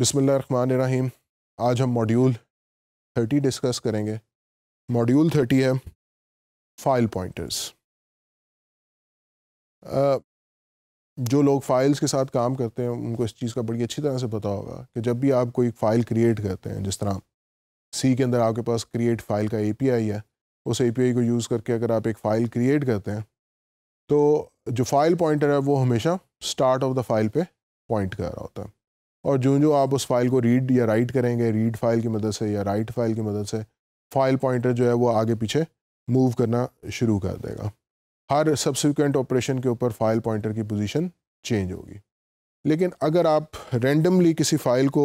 रहीम आज हम module thirty discuss करेंगे मॉड्यूल थर्टी है फाइल पॉइंटर्स जो लोग फाइल्स के साथ काम करते हैं उनको इस चीज़ का बड़ी अच्छी तरह से पता होगा कि जब भी आप कोई फाइल क्रिएट करते हैं जिस तरह सी के अंदर आपके पास क्रिएट फाइल का एपीआई है उस एपीआई को यूज़ करके अगर आप एक फ़ाइल क्रिएट करते हैं तो जो फाइल पॉइंटर है वो हमेशा स्टार्ट ऑफ द फाइल पे पॉइंट कर रहा होता है और जो जो आप उस फाइल को रीड या राइट करेंगे रीड फाइल की मदद से या राइट फाइल की मदद से फाइल पॉइंटर जो है वो आगे पीछे मूव करना शुरू कर देगा हर सब्सिक्वेंट ऑपरेशन के ऊपर फाइल पॉइंटर की पोजीशन चेंज होगी लेकिन अगर आप रेंडमली किसी फाइल को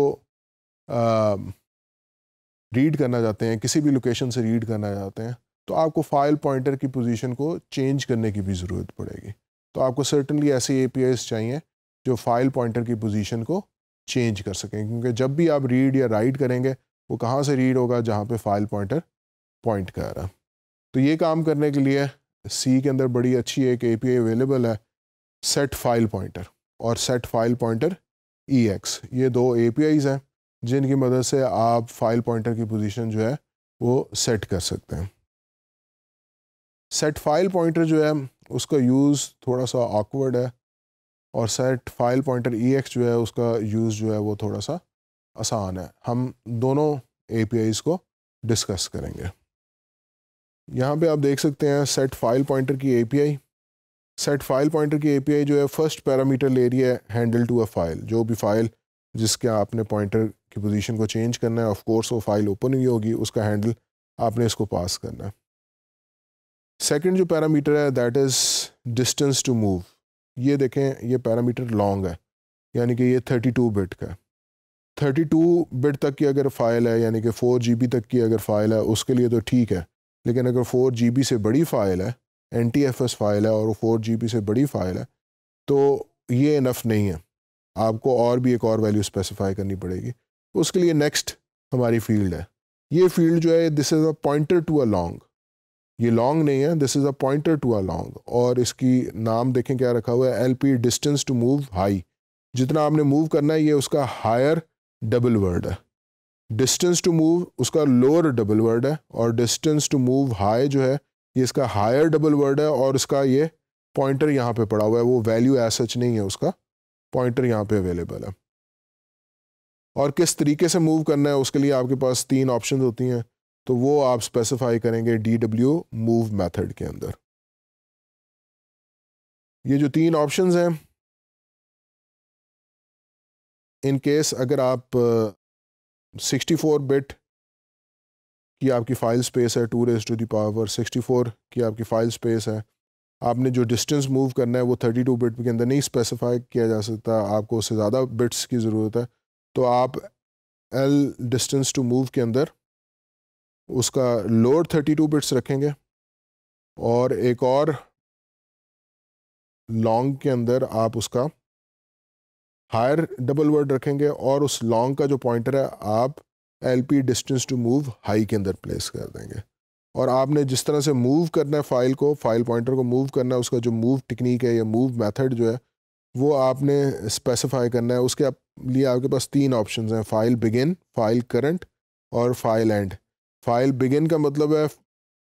रीड करना चाहते हैं किसी भी लोकेशन से रीड करना चाहते हैं तो आपको फाइल पॉइंटर की पोजीशन को चेंज करने की भी ज़रूरत पड़ेगी तो आपको सर्टनली ऐसी ए चाहिए जो फाइल पॉइंटर की पोजीशन को चेंज कर सकें क्योंकि जब भी आप रीड या राइट करेंगे वो कहाँ से रीड होगा जहाँ पे फाइल पॉइंटर पॉइंट कर रहा है तो ये काम करने के लिए सी के अंदर बड़ी अच्छी एक ए अवेलेबल है सेट फाइल पॉइंटर और set file pointer E X ये दो ए हैं जिनकी मदद से आप फाइल पॉइंटर की पोजीशन जो है वो सेट कर सकते हैं सेट फाइल पॉइंटर जो है उसका यूज़ थोड़ा सा ऑकवर्ड है और set file pointer E X जो है उसका यूज़ जो है वो थोड़ा सा आसान है हम दोनों ए को डिस्कस करेंगे यहाँ पे आप देख सकते हैं सेट फाइल पॉइंटर की ए सेट फाइल पॉइंटर की ए जो है फर्स्ट पैरामीटर ले रही है हैंडल टू अ फाइल जो भी फाइल जिसके आपने पॉइंटर की पोजीशन को चेंज करना है ऑफ कोर्स वो फाइल ओपन हुई होगी उसका हैंडल आपने इसको पास करना है सेकेंड जो पैरामीटर है that is distance to move ये देखें ये पैरामीटर लॉन्ग है यानी कि ये 32 बिट का है 32 बिट तक की अगर फ़ाइल है यानी कि 4 तक की अगर फ़ाइल है उसके लिए तो ठीक है लेकिन अगर 4 से बड़ी फ़ाइल है N T F S file है और फोर जी बी से बड़ी फ़ाइल है तो ये इनफ नहीं है आपको और भी एक और वैल्यू स्पेसिफाई करनी पड़ेगी उसके लिए नेक्स्ट हमारी फील्ड है ये फील्ड जो है this is a pointer to a long ये लॉन्ग नहीं है this is a pointer to a long और इसकी नाम देखें क्या रखा हुआ है L P distance to move high जितना आपने मूव करना है ये उसका हायर डबल वर्ड है डिस्टेंस टू मूव उसका लोअर डबल वर्ड है और डिस्टेंस टू मूव हाई जो है ये इसका हायर डबल वर्ड है और इसका ये पॉइंटर यहाँ पे पड़ा हुआ है वो वैल्यू एज सच नहीं है उसका पॉइंटर यहाँ पे अवेलेबल है और किस तरीके से मूव करना है उसके लिए आपके पास तीन ऑप्शन होती हैं तो वो आप स्पेसिफाई करेंगे डी डब्ल्यू मूव मैथड के अंदर ये जो तीन ऑप्शंस हैं इन केस अगर आप 64 uh, बिट की आपकी फाइल स्पेस है टू रेज टू दावर 64 की आपकी फाइल स्पेस है आपने जो डिस्टेंस मूव करना है वो 32 बिट के अंदर नहीं स्पेसिफाई किया जा सकता आपको उससे ज़्यादा बिट्स की ज़रूरत है तो आप एल डिस्टेंस टू मूव के अंदर उसका लोअर टू बिट्स रखेंगे और एक और लॉन्ग के अंदर आप उसका हायर डबल वर्ड रखेंगे और उस लॉन्ग का जो पॉइंटर है आप L P distance to move high के अंदर प्लेस कर देंगे और आपने जिस तरह से मूव करना है फाइल को फाइल पॉइंटर को मूव करना है उसका जो मूव टेक्निक है या मूव मेथड जो है वो आपने स्पेसिफाई करना है उसके लिए आपके पास तीन ऑप्शंस हैं फाइल बिगिन फाइल करंट और फाइल एंड फाइल बिगिन का मतलब है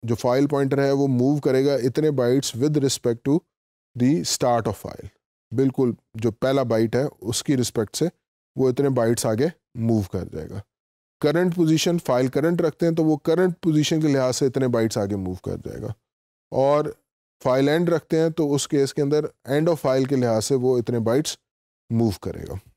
जो फाइल पॉइंटर है वो मूव करेगा इतने bytes with respect to the start of file बिल्कुल जो पहला बाइट है उसकी रिस्पेक्ट से वो इतने बाइट्स आगे मूव कर जाएगा करंट पोजीशन फाइल करंट रखते हैं तो वो करंट पोजीशन के लिहाज से इतने बाइट्स आगे मूव कर जाएगा और फाइल एंड रखते हैं तो उस केस के अंदर एंड ऑफ फाइल के लिहाज से वो इतने बाइट्स मूव करेगा